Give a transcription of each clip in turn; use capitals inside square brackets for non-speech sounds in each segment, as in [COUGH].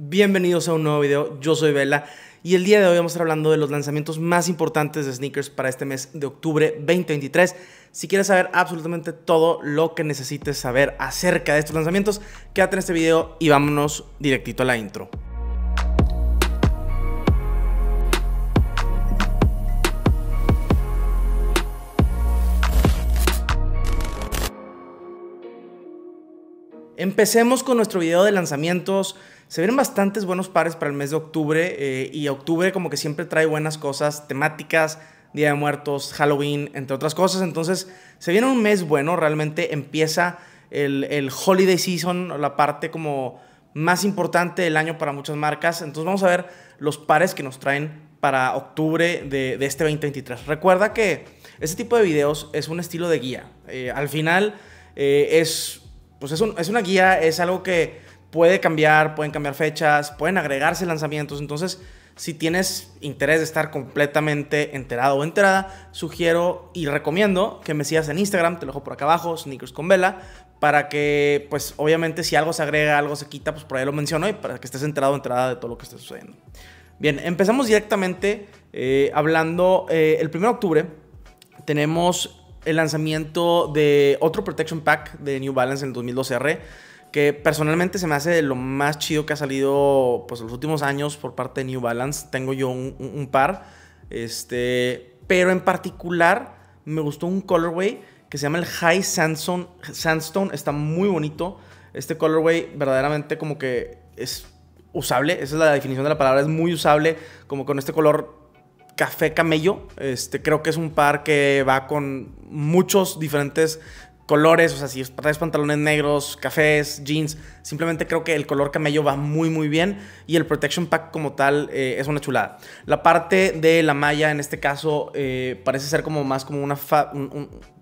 Bienvenidos a un nuevo video, yo soy Vela y el día de hoy vamos a estar hablando de los lanzamientos más importantes de sneakers para este mes de octubre 2023. Si quieres saber absolutamente todo lo que necesites saber acerca de estos lanzamientos, quédate en este video y vámonos directito a la intro. Empecemos con nuestro video de lanzamientos se vienen bastantes buenos pares para el mes de octubre eh, y octubre como que siempre trae buenas cosas temáticas, Día de Muertos, Halloween, entre otras cosas. Entonces se viene un mes bueno, realmente empieza el, holiday season, la parte como más importante del año para muchas marcas. Entonces vamos a ver los pares que nos traen para octubre de, este 2023. Recuerda que este tipo de videos es un estilo de guía. Eh, al final eh, es, pues es, es una guía, es algo que puede cambiar, pueden cambiar fechas, pueden agregarse lanzamientos. Entonces, si tienes interés de estar completamente enterado o enterada, sugiero y recomiendo que me sigas en Instagram, te lo dejo por acá abajo, Sneakers con Vela, para que, pues obviamente si algo se agrega, algo se quita, pues por ahí lo menciono y para que estés enterado o enterada de todo lo que está sucediendo. Bien, empezamos directamente eh, hablando, eh, el 1 de octubre tenemos el lanzamiento de otro Protection Pack de New Balance en el 2012R que personalmente se me hace lo más chido que ha salido pues, los últimos años por parte de New Balance. Tengo yo un, par, este, pero en particular me gustó un colorway que se llama el High Sandstone. Sandstone está muy bonito. Este colorway verdaderamente como que es usable, esa es la definición de la palabra, es muy usable, como con este color café camello. Este, creo que es un par que va con muchos diferentes colores, o sea, si traes pantalones negros, cafés, jeans, simplemente creo que el color camello va muy muy bien y el Protection Pack como tal eh, es una chulada. La parte de la malla en este caso eh, parece ser como más como una,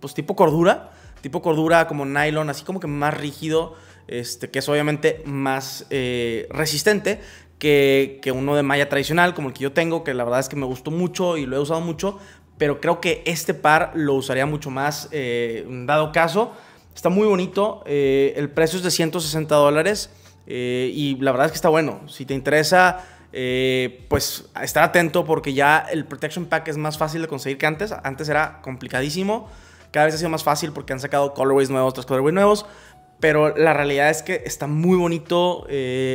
pues tipo cordura, tipo cordura como nylon, así como que más rígido, este, que es obviamente más eh, resistente que, que, uno de malla tradicional, como el que yo tengo, que la verdad es que me gustó mucho y lo he usado mucho, pero creo que este par lo usaría mucho más, eh, dado caso. Está muy bonito, eh, el precio es de 160 dólares eh, y la verdad es que está bueno. Si te interesa, pues estar atento porque ya el Protection Pack es más fácil de conseguir que antes. Antes era complicadísimo, cada vez ha sido más fácil porque han sacado colorways nuevos otros colorways nuevos. Pero la realidad es que está muy bonito,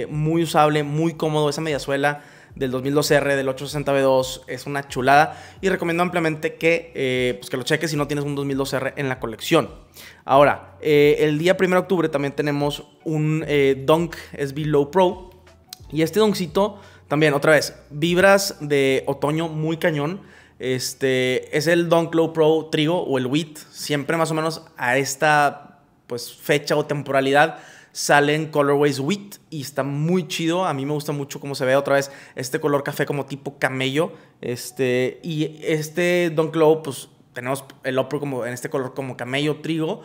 muy usable, muy cómodo esa mediazuela del 2012R, del 860B2, es una chulada y recomiendo ampliamente que, eh, pues que lo cheques si no tienes un 2012R en la colección. Ahora, eh, el día 1 de octubre también tenemos un eh, Dunk SB Low Pro y este doncito también, otra vez, vibras de otoño muy cañón. Este es el Dunk Low Pro Trigo o el Wheat, siempre más o menos a esta pues fecha o temporalidad Salen Colorways Wheat y está muy chido. A mí me gusta mucho cómo se ve otra vez este color café como tipo camello. Este, y este Don Clow, pues tenemos el upper como en este color como camello, trigo,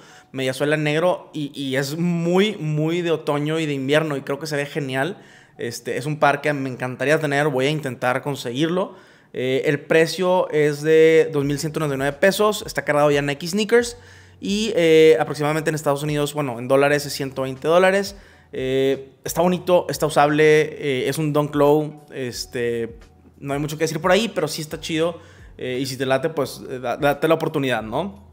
suela negro y, es muy, muy de otoño y de invierno y creo que se ve genial. Este, es un par que me encantaría tener, voy a intentar conseguirlo. Eh, el precio es de 2.199 pesos, está cargado ya Nike Sneakers. Y eh, aproximadamente en Estados Unidos, bueno, en dólares es 120 dólares. Eh, está bonito, está usable, eh, es un Don't Low. Este, no hay mucho que decir por ahí, pero sí está chido. y si te late, pues date la oportunidad, ¿no?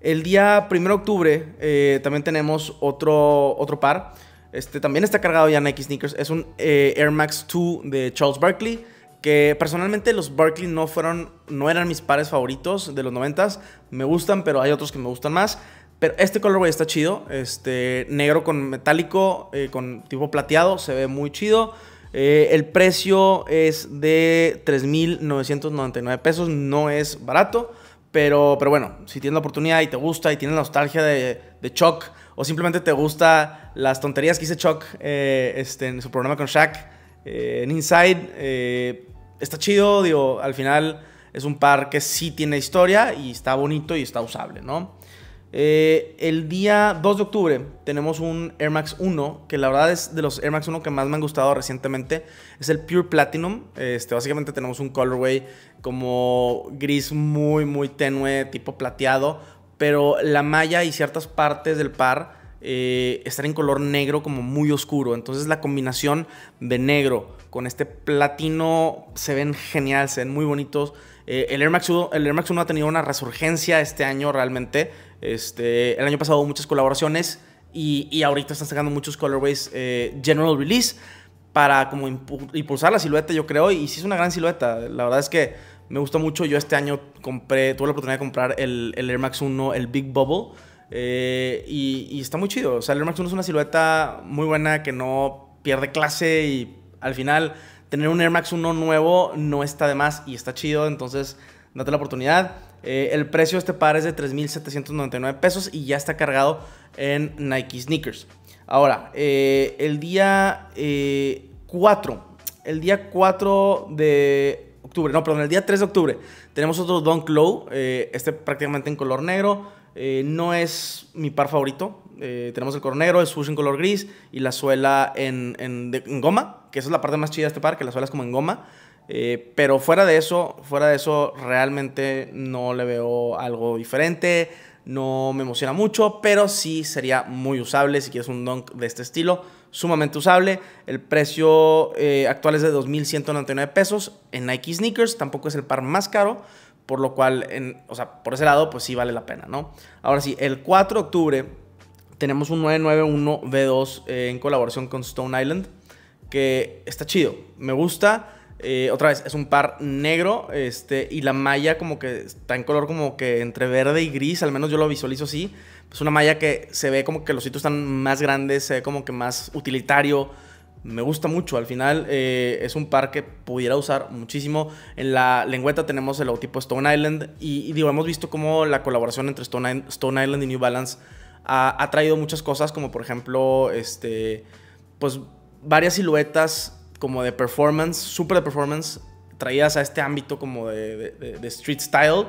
El día 1 de octubre también tenemos otro, otro par. Este también está cargado ya Nike Sneakers. Es un Air Max 2 de Charles Barkley que personalmente los Berkeley no fueron, no eran mis pares favoritos de los 90 Me gustan, pero hay otros que me gustan más. Pero este colorway está chido, este negro con metálico, eh, con tipo plateado, se ve muy chido. Eh, el precio es de 3.999 pesos, no es barato, pero, pero bueno, si tienes la oportunidad y te gusta y tienes la nostalgia de, de Chuck o simplemente te gusta las tonterías que hice Chuck eh, este, en su programa con Shaq, eh, en Inside eh, está chido, digo, al final es un par que sí tiene historia y está bonito y está usable, ¿no? Eh, el día 2 de octubre tenemos un Air Max 1, que la verdad es de los Air Max 1 que más me han gustado recientemente. Es el Pure Platinum. Este, básicamente tenemos un colorway como gris muy, muy tenue, tipo plateado. Pero la malla y ciertas partes del par eh, estar en color negro como muy oscuro. Entonces la combinación de negro con este platino se ven genial, se ven muy bonitos. Eh, el, Air Max 1, el Max ha tenido una resurgencia este año realmente. Este, el año pasado hubo muchas colaboraciones y, ahorita están sacando muchos colorways eh, general release para como impulsar la silueta, yo creo. Y sí es una gran silueta. La verdad es que me gusta mucho. Yo este año compré, tuve la oportunidad de comprar el, el Air Max 1, el Big Bubble eh, y, está muy chido. O sea, el Air Max 1 es una silueta muy buena que no pierde clase y al final tener un Air Max 1 nuevo no está de más y está chido. Entonces, date la oportunidad. Eh, el precio de este par es de 3.799 pesos y ya está cargado en Nike Sneakers. Ahora, eh, el día 4, el día 4 de octubre, no, perdón, el día 3 de octubre tenemos otro Dunk Low, este prácticamente en color negro. Eh, no es mi par favorito. Eh, tenemos el negro, el swoosh en color gris y la suela en, goma, que esa es la parte más chida de este par, que la suela es como en goma. Eh, pero fuera de eso, fuera de eso, realmente no le veo algo diferente. No me emociona mucho, pero sí sería muy usable si quieres un dunk de este estilo. Sumamente usable. El precio actual es de 2.199 pesos en Nike Sneakers. Tampoco es el par más caro por lo cual, en, o sea, por ese lado, pues sí vale la pena, ¿no? Ahora sí, el 4 de octubre tenemos un 991 V2 eh, en colaboración con Stone Island, que está chido, me gusta. Eh, otra vez, es un par negro este, y la malla como que está en color como que entre verde y gris, al menos yo lo visualizo así. Es una malla que se ve como que los sitios están más grandes, se ve como que más utilitario me gusta mucho. Al final eh, es un par que pudiera usar muchísimo. En la lengüeta tenemos el logotipo Stone Island y, digo, hemos visto cómo la colaboración entre Stone, Island y New Balance ha, traído muchas cosas, como por ejemplo, este, pues varias siluetas como de performance, super de performance, traídas a este ámbito como de, street style.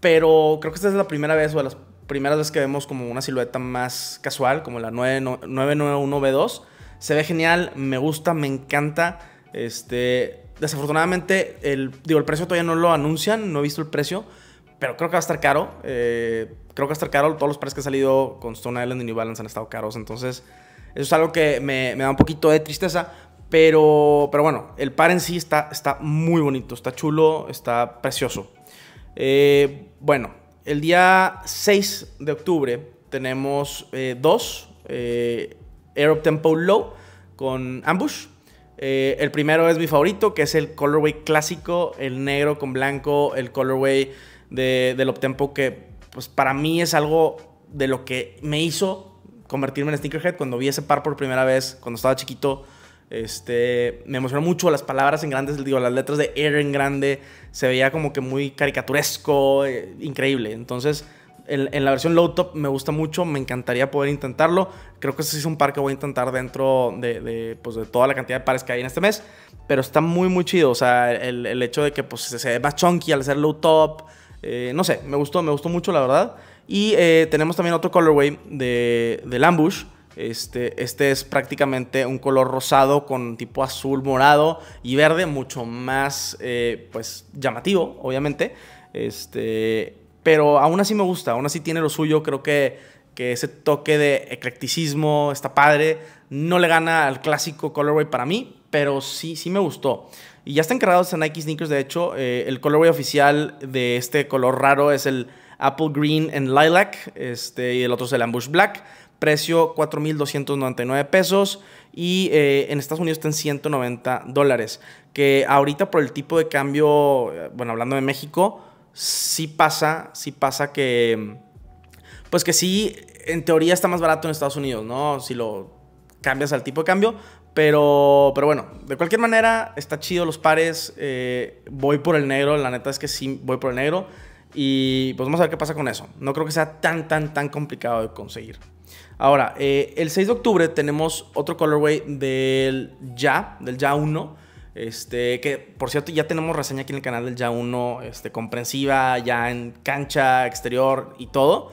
Pero creo que esta es la primera vez o las primeras veces que vemos como una silueta más casual, como la 991B2 se ve genial, me gusta, me encanta. Este, desafortunadamente, el, digo, el precio todavía no lo anuncian, no he visto el precio, pero creo que va a estar caro. Eh, creo que va a estar caro. Todos los pares que han salido con Stone Island y New Balance han estado caros. Entonces, eso es algo que me, da un poquito de tristeza. Pero, pero bueno, el par en sí está, está muy bonito, está chulo, está precioso. Eh, bueno, el día 6 de octubre tenemos eh, dos. Eh, Air of Tempo Low con Ambush. Eh, el primero es mi favorito, que es el colorway clásico, el negro con blanco, el colorway de, del Optempo, que pues para mí es algo de lo que me hizo convertirme en sneakerhead. Cuando vi ese par por primera vez, cuando estaba chiquito, este, me emocionó mucho las palabras en grandes, digo, las letras de Air en grande, se veía como que muy caricaturesco, eh, increíble. Entonces, en, la versión low top me gusta mucho, me encantaría poder intentarlo. Creo que ese es un par que voy a intentar dentro de, pues, de toda la cantidad de pares que hay en este mes. Pero está muy, muy chido. O sea, el, hecho de que pues, se ve más chunky al ser low top. Eh, no sé, me gustó, me gustó mucho, la verdad. Y eh, tenemos también otro colorway de, del Ambush. Este, este es prácticamente un color rosado con tipo azul, morado y verde, mucho más eh, pues llamativo, obviamente. Este, pero aún así me gusta, aún así tiene lo suyo, creo que, que ese toque de eclecticismo está padre, no le gana al clásico colorway para mí, pero sí, sí me gustó. Y ya están cargados en Nike Sneakers, de hecho, eh, el colorway oficial de este color raro es el Apple Green en Lilac, este, y el otro es el Ambush Black. Precio 4.299 pesos y eh, en Estados Unidos está en 190 dólares. Que ahorita por el tipo de cambio, eh, bueno, hablando de México, sí pasa, sí pasa que, pues que sí, en teoría está más barato en Estados Unidos, ¿no? Si lo cambias al tipo de cambio, pero, pero bueno, de cualquier manera, está chido los pares, eh, voy por el negro, la neta es que sí, voy por el negro. Y pues vamos a ver qué pasa con eso. No creo que sea tan, tan, tan complicado de conseguir. Ahora, eh, el 6 de octubre tenemos otro colorway del Ya, del Ya 1. Este, que por cierto, ya tenemos reseña aquí en el canal del Ya 1, este, comprensiva, ya en cancha, exterior y todo.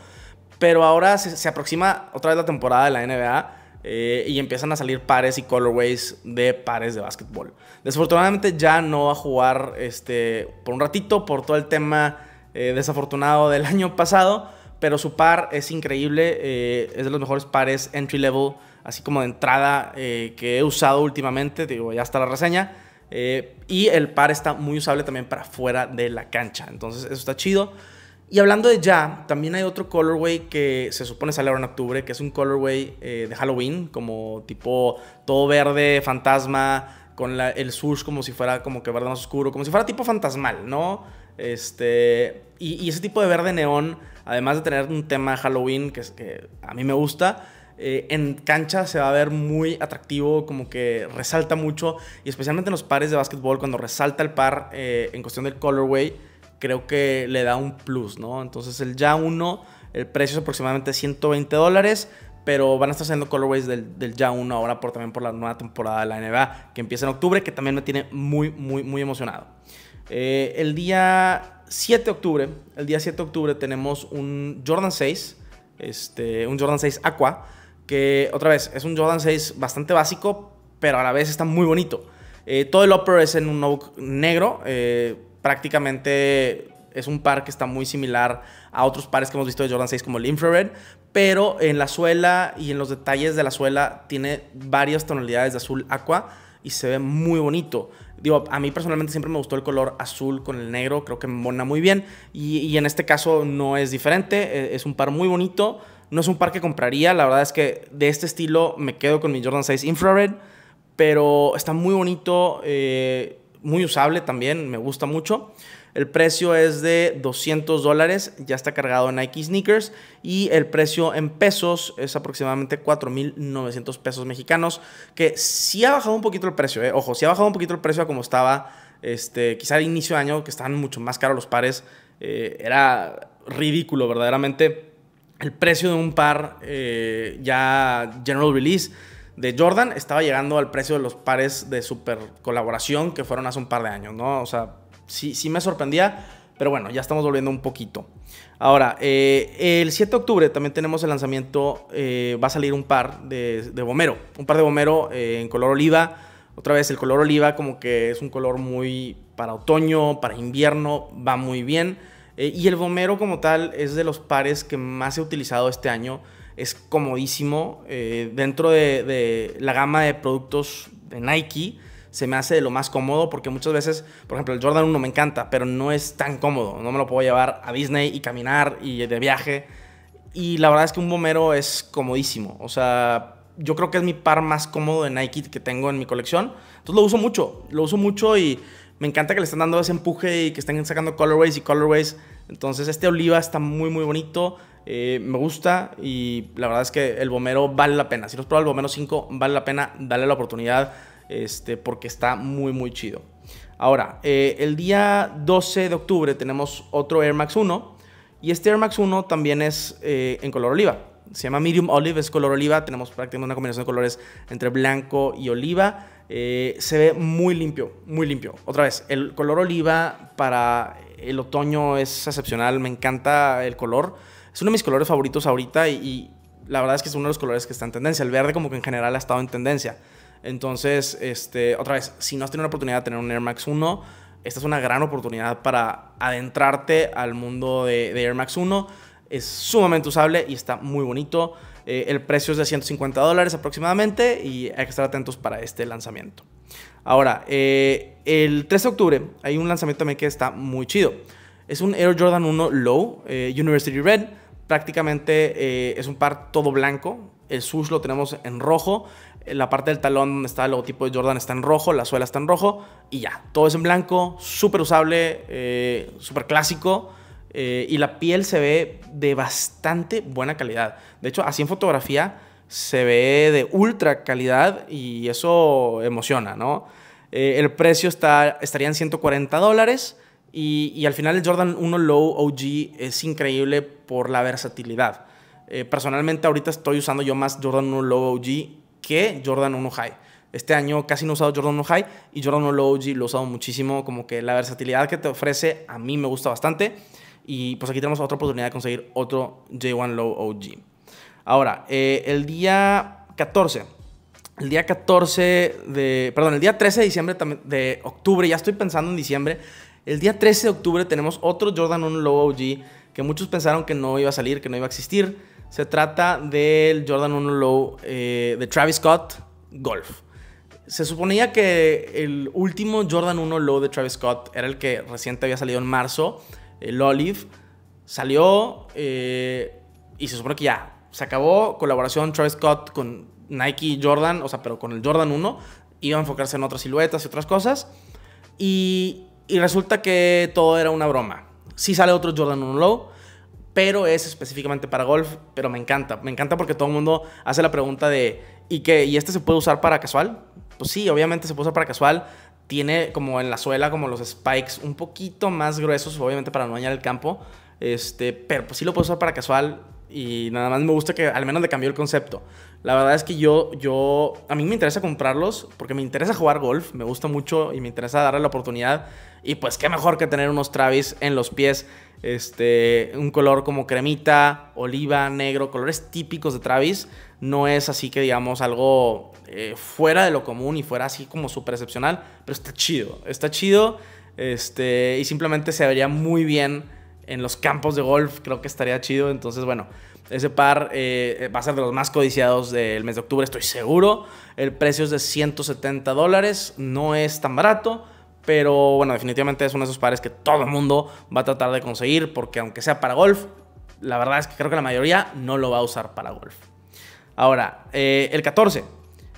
Pero ahora se, aproxima otra vez la temporada de la NBA eh, y empiezan a salir pares y colorways de pares de básquetbol. Desafortunadamente ya no va a jugar este, por un ratito por todo el tema eh, desafortunado del [LAUGHS] año pasado, pero su par es increíble, eh, es de los mejores pares entry level, así como de entrada que he usado últimamente, digo, ya está la reseña. Eh, y el par está muy usable también para fuera de la cancha. Entonces, eso está chido. Y hablando de ya, también hay otro colorway que se supone sale en octubre, que es un colorway eh, de Halloween, como tipo todo verde, fantasma, con el sush como si fuera como que verde más oscuro, como si fuera tipo fantasmal, ¿no? Este, y, ese tipo de verde neón, además de tener un tema Halloween que, que a mí me gusta, eh, en cancha se va a ver muy atractivo, como que resalta mucho, y especialmente en los pares de básquetbol, cuando resalta el par eh, en cuestión del colorway, creo que le da un plus, ¿no? Entonces el ya 1, el precio es aproximadamente 120 dólares, pero van a estar saliendo colorways del, ya 1 ahora por, también por la nueva temporada de la NBA, que empieza en octubre, que también me tiene muy, muy, muy emocionado. Eh, el día 7 de octubre, el día 7 de octubre tenemos un Jordan 6, este, un Jordan 6 Aqua, que otra vez es un Jordan 6 bastante básico, pero a la vez está muy bonito. Eh, todo el upper es en un oak negro, eh, prácticamente es un par que está muy similar a otros pares que hemos visto de Jordan 6 como el infrared, pero en la suela y en los detalles de la suela tiene varias tonalidades de azul aqua y se ve muy bonito. Digo, a mí personalmente siempre me gustó el color azul con el negro, creo que me mona muy bien y en este caso no es diferente, eh, es un par muy bonito no es un par que compraría, la verdad es que de este estilo me quedo con mi Jordan 6 Infrared, pero está muy bonito, eh, muy usable también, me gusta mucho. El precio es de 200 dólares, ya está cargado en Nike Sneakers y el precio en pesos es aproximadamente 4.900 pesos mexicanos, que sí ha bajado un poquito el precio, eh, ojo, sí ha bajado un poquito el precio a como estaba este, quizá al inicio de año, que estaban mucho más caros los pares, eh, era ridículo verdaderamente el precio de un par eh, ya general release de Jordan estaba llegando al precio de los pares de super colaboración que fueron hace un par de años, ¿no? O sea, sí, sí me sorprendía, pero bueno, ya estamos volviendo un poquito. Ahora, eh, el 7 de octubre también tenemos el lanzamiento, eh, va a salir un par de, de Bomero, un par de Bomero en color oliva. Otra vez, el color oliva como que es un color muy para otoño, para invierno, va muy bien. Eh, y el Bomero como tal es de los pares que más he utilizado este año. Es comodísimo. Eh, dentro de, la gama de productos de Nike se me hace de lo más cómodo porque muchas veces, por ejemplo, el Jordan 1 me encanta, pero no es tan cómodo. No me lo puedo llevar a Disney y caminar y de viaje. Y la verdad es que un bombero es comodísimo. O sea, yo creo que es mi par más cómodo de Nike que tengo en mi colección. Entonces lo uso mucho, lo uso mucho y me encanta que le están dando ese empuje y que estén sacando colorways y colorways. Entonces este oliva está muy muy bonito, eh, me gusta y la verdad es que el Bomero vale la pena. Si los has probado el Bomero 5, vale la pena, dale la oportunidad este, porque está muy muy chido. Ahora, eh, el día 12 de octubre tenemos otro Air Max 1 y este Air Max 1 también es eh, en color oliva. Se llama Medium Olive, es color oliva, tenemos prácticamente una combinación de colores entre blanco y oliva. Eh, se ve muy limpio, muy limpio. Otra vez, el color oliva para el otoño es excepcional, me encanta el color. Es uno de mis colores favoritos ahorita y, la verdad es que es uno de los colores que está en tendencia. El verde como que en general ha estado en tendencia. Entonces, este, otra vez, si no has tenido la oportunidad de tener un Air Max 1, esta es una gran oportunidad para adentrarte al mundo de, de Air Max 1 es sumamente usable y está muy bonito. Eh, el precio es de 150 dólares aproximadamente y hay que estar atentos para este lanzamiento. Ahora, eh, el 3 de octubre hay un lanzamiento también que está muy chido. Es un Air Jordan 1 Low eh, University Red. Prácticamente es un par todo blanco. El sush lo tenemos en rojo. La parte del talón donde está el logotipo de Jordan está en rojo. La suela está en rojo. Y ya, todo es en blanco. Súper usable, súper clásico. Eh, y la piel se ve de bastante buena calidad. De hecho, así en fotografía se ve de ultra calidad y eso emociona, ¿no? Eh, el precio estaría en 140 dólares y, al final el Jordan 1 Low OG es increíble por la versatilidad. Eh, personalmente ahorita estoy usando yo más Jordan 1 Low OG que Jordan 1 High. Este año casi no he usado Jordan 1 High y Jordan 1 Low OG lo he usado muchísimo, como que la versatilidad que te ofrece a mí me gusta bastante. Y pues aquí tenemos otra oportunidad de conseguir otro J1 Low OG. Ahora, eh, el día 14. El día 14 de. Perdón, el día 13 de diciembre de octubre. Ya estoy pensando en diciembre. El día 13 de octubre tenemos otro Jordan 1 Low OG que muchos pensaron que no iba a salir, que no iba a existir. Se trata del Jordan 1 Low eh, de Travis Scott Golf. Se suponía que el último Jordan 1 Low de Travis Scott era el que reciente había salido en marzo el Olive, salió eh, y se supone que ya, se acabó colaboración Travis Scott con Nike Jordan, o sea, pero con el Jordan 1, iba a enfocarse en otras siluetas y otras cosas, y, resulta que todo era una broma. Sí sale otro Jordan 1 Low, pero es específicamente para golf, pero me encanta, me encanta porque todo el mundo hace la pregunta de, ¿y qué? ¿Y este se puede usar para casual? Pues sí, obviamente se puede usar para casual tiene como en la suela como los spikes un poquito más gruesos, obviamente para no dañar el campo. Este, pero pues sí lo puedo usar para casual y nada más me gusta que al menos le cambió el concepto. La verdad es que yo, yo, a mí me interesa comprarlos porque me interesa jugar golf, me gusta mucho y me interesa darle la oportunidad. Y pues qué mejor que tener unos Travis en los pies, este, un color como cremita, oliva, negro, colores típicos de Travis no es así que digamos algo eh, fuera de lo común y fuera así como súper excepcional, pero está chido, está chido este, y simplemente se vería muy bien en los campos de golf, creo que estaría chido, entonces bueno, ese par eh, va a ser de los más codiciados del mes de octubre, estoy seguro, el precio es de 170 dólares, no es tan barato. Pero bueno, definitivamente es uno de esos pares que todo el mundo va a tratar de conseguir porque aunque sea para golf, la verdad es que creo que la mayoría no lo va a usar para golf. Ahora, eh, el 14.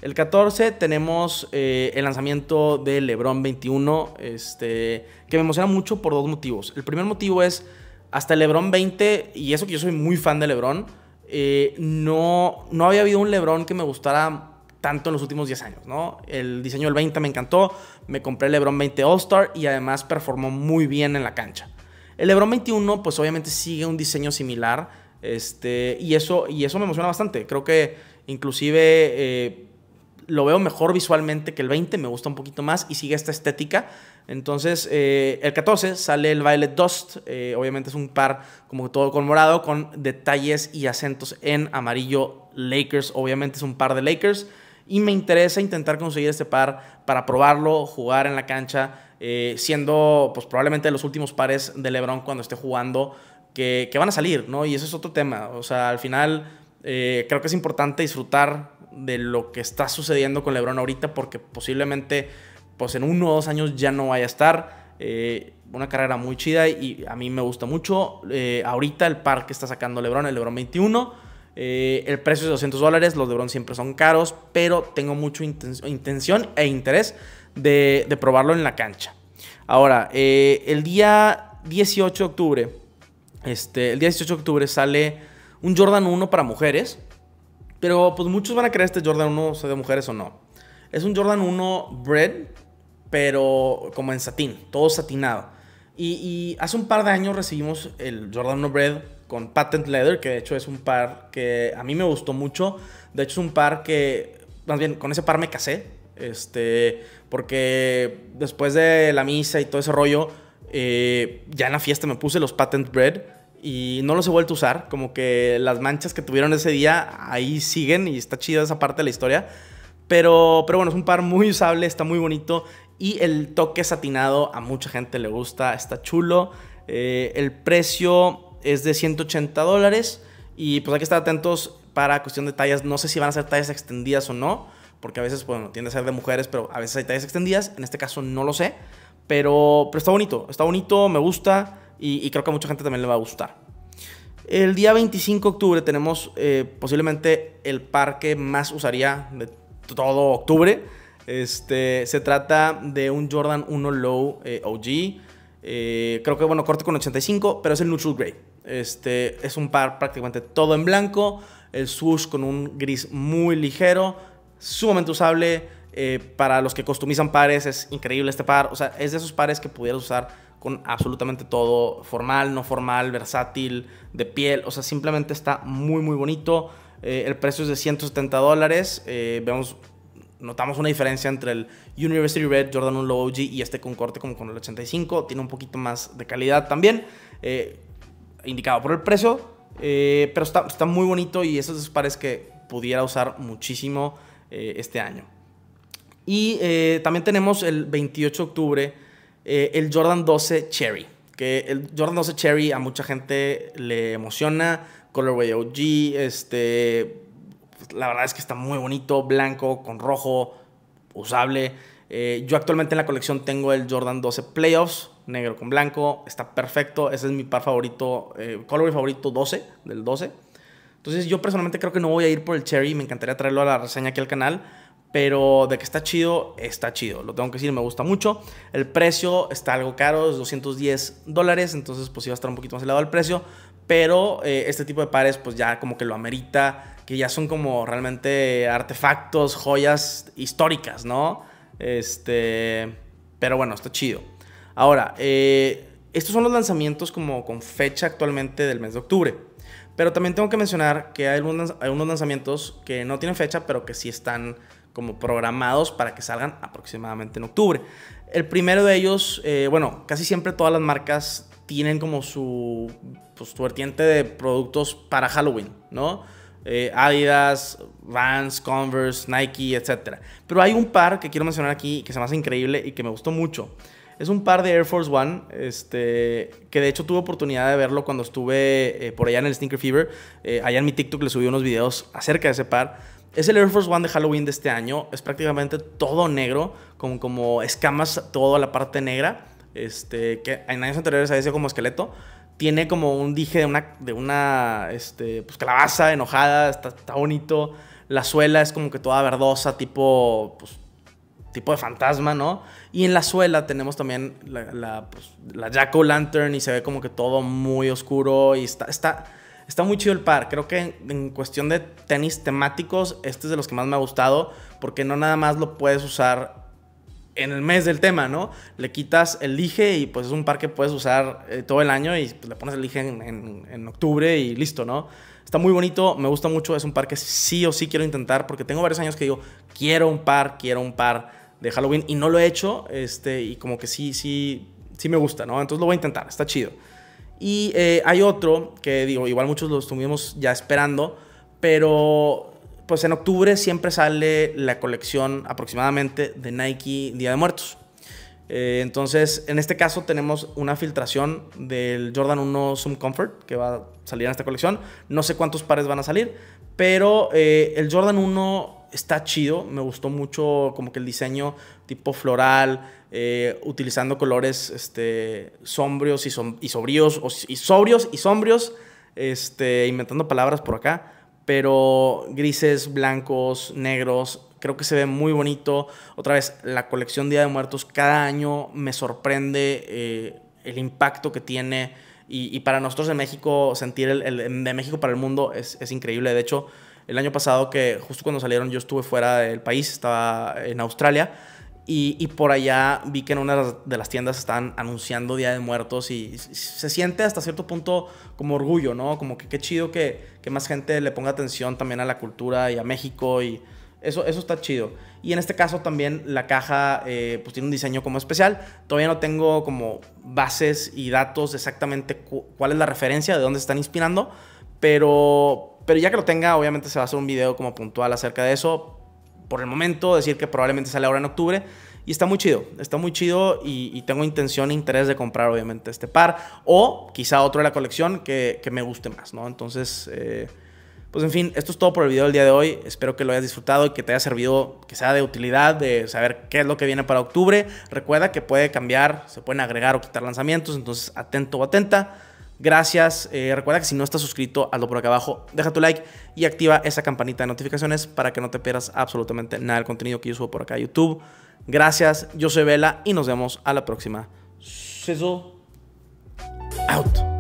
El 14 tenemos eh, el lanzamiento de LeBron 21, este, que me emociona mucho por dos motivos. El primer motivo es, hasta el LeBron 20, y eso que yo soy muy fan de LeBron, eh, no, no había habido un LeBron que me gustara tanto en los últimos 10 años, ¿no? El diseño del 20 me encantó, me compré el LeBron 20 All-Star y además performó muy bien en la cancha. El LeBron 21, pues obviamente sigue un diseño similar, este, y, eso, y eso me emociona bastante. Creo que inclusive eh, lo veo mejor visualmente que el 20, me gusta un poquito más y sigue esta estética. Entonces, eh, el 14 sale el Violet Dust, eh, obviamente es un par como todo con morado, con detalles y acentos en amarillo Lakers, obviamente es un par de Lakers. Y me interesa intentar conseguir este par para probarlo, jugar en la cancha, siendo pues, probablemente los últimos pares de Lebron cuando esté jugando que, van a salir, ¿no? Y eso es otro tema. O sea, al final eh, creo que es importante disfrutar de lo que está sucediendo con LeBron ahorita porque posiblemente pues en uno o dos años ya no vaya a estar. Eh, una carrera muy chida y a mí me gusta mucho. Eh, ahorita el par que está sacando LeBron, el LeBron 21. el precio es 200 dólares, los LeBron siempre son caros, pero tengo mucha intención e interés de, probarlo en la cancha. Ahora, el día 18 de octubre este, el día 18 de octubre sale un Jordan 1 para mujeres. Pero pues muchos van a creer este Jordan 1 sea de mujeres o no. Es un Jordan 1 Bread, pero como en satín, todo satinado. Y, hace un par de años recibimos el Jordan 1 Bread con Patent Leather, que de hecho es un par que a mí me gustó mucho. De hecho es un par que, más bien, con ese par me casé. Este, porque después de la misa y todo ese rollo, eh, ya en la fiesta me puse los patent bread y no los he vuelto a usar. Como que las manchas que tuvieron ese día ahí siguen y está chida esa parte de la historia. Pero, pero bueno, es un par muy usable, está muy bonito y el toque satinado a mucha gente le gusta, está chulo. Eh, el precio es de 180 dólares y pues hay que estar atentos para cuestión de tallas. No sé si van a ser tallas extendidas o no, porque a veces, bueno, tiende a ser de mujeres, pero a veces hay tallas extendidas. En este caso no lo sé. Pero, está bonito, está bonito, me gusta y, creo que a mucha gente también le va a gustar. El día 25 de octubre tenemos eh, posiblemente el parque más usaría de todo octubre. Este, se trata de un Jordan 1 Low OG. creo que, bueno, corte con 85, pero es el neutral gray. Este, es un par prácticamente todo en blanco. El swoosh con un gris muy ligero. Sumamente usable. Eh, para los que customizan pares, es increíble este par. O sea, es de esos pares que pudieras usar con absolutamente todo, formal, no formal, versátil, de piel. O sea, simplemente está muy, muy bonito. Eh, el precio es de 170 dólares. Eh, vemos, notamos una diferencia entre el University Red Jordan 1 Low OG y este con corte como con el 85. Tiene un poquito más de calidad también. indicado por el precio. pero está, está muy bonito y esos pares que pudiera usar muchísimo este año. Y eh, también tenemos el 28 de octubre eh, el Jordan 12 Cherry. Que el Jordan 12 Cherry a mucha gente le emociona. Colorway OG, este. La verdad es que está muy bonito, blanco, con rojo, usable. Eh, yo actualmente en la colección tengo el Jordan 12 Playoffs, negro con blanco, está perfecto. Ese es mi par favorito, colorway favorito 12, del 12. Entonces yo personalmente creo que no voy a ir por el Cherry, me encantaría traerlo a la reseña aquí al canal pero de que está chido, está chido. Lo tengo que decir, me gusta mucho. El precio está algo caro, es 210 dólares. Entonces, pues iba a estar un poquito más elevado el precio. Pero eh, este tipo de pares, pues ya como que lo amerita. Que ya son como realmente artefactos, joyas históricas, ¿no? Este. Pero bueno, está chido. Ahora, eh, estos son los lanzamientos como con fecha actualmente del mes de octubre. Pero también tengo que mencionar que hay algunos lanzamientos que no tienen fecha, pero que sí están como programados para que salgan aproximadamente en octubre. El primero de ellos, eh, bueno, casi siempre todas las marcas tienen como su, pues, vertiente de productos para Halloween, ¿no? Eh, Adidas, Vans, Converse, Nike, etc. Pero hay un par que quiero mencionar aquí que se me hace increíble y que me gustó mucho. Es un par de Air Force One, este, que de hecho tuve oportunidad de verlo cuando estuve eh, por allá en el Stinker Fever. allá en mi TikTok le subí unos videos acerca de ese par. Es el Air Force One de Halloween de este año. Es prácticamente todo negro, como, como escamas, toda la parte negra. Este, que en años anteriores había sido como esqueleto. Tiene como un dije de una, de una este, pues, calabaza enojada, está, bonito. La suela es como que toda verdosa, tipo, pues, tipo de fantasma, ¿no? Y en la suela tenemos también la, pues, Jack O' Lantern y se ve como que todo muy oscuro y está, está Está muy chido el par. Creo que en, cuestión de tenis temáticos, este es de los que más me ha gustado porque no nada más lo puedes usar en el mes del tema, ¿no? Le quitas el dije y pues es un par que puedes usar eh, todo el año y pues, le pones el dije en, en, octubre y listo, ¿no? Está muy bonito, me gusta mucho, es un par que sí o sí quiero intentar porque tengo varios años que digo, quiero un par, quiero un par de Halloween y no lo he hecho, este, y como que sí, sí, sí me gusta, ¿no? Entonces lo voy a intentar, está chido. Y eh, hay otro que digo, igual muchos lo estuvimos ya esperando, pero pues en octubre siempre sale la colección aproximadamente de Nike Día de Muertos. Eh, entonces, en este caso tenemos una filtración del Jordan 1 Zoom Comfort que va a salir en esta colección. No sé cuántos pares van a salir, pero eh, el Jordan 1 está chido, me gustó mucho como que el diseño tipo floral, eh, utilizando colores este, sombrios y, son y sobrios, y sobrios y sombrios, este, inventando palabras por acá, pero grises, blancos, negros, creo que se ve muy bonito. Otra vez, la colección Día de Muertos cada año me sorprende eh, el impacto que tiene. Y, para nosotros en México, sentir el, de México para el mundo es, es increíble. De hecho, el año pasado que justo cuando salieron yo estuve fuera del país, estaba en Australia. Y, por allá vi que en una de las tiendas están anunciando Día de Muertos y se siente hasta cierto punto como orgullo, ¿no? Como que qué chido que, más gente le ponga atención también a la cultura y a México y eso, eso está chido. Y en este caso también la caja eh, pues tiene un diseño como especial. Todavía no tengo como bases y datos exactamente cuál es la referencia, de dónde están inspirando, pero, pero ya que lo tenga, obviamente se va a hacer un video como puntual acerca de eso. Por el momento, decir que probablemente sale ahora en octubre. Y está muy chido, está muy chido y, tengo intención e interés de comprar obviamente este par o quizá otro de la colección que, me guste más, ¿no? Entonces, eh, pues en fin, esto es todo por el video del día de hoy. Espero que lo hayas disfrutado y que te haya servido, que sea de utilidad, de saber qué es lo que viene para octubre. Recuerda que puede cambiar, se pueden agregar o quitar lanzamientos, entonces atento o atenta. Gracias. Eh, recuerda que si no estás suscrito, hazlo por acá abajo. Deja tu like y activa esa campanita de notificaciones para que no te pierdas absolutamente nada del contenido que yo subo por acá a YouTube. Gracias. Yo soy Vela y nos vemos a la próxima. Ceso out.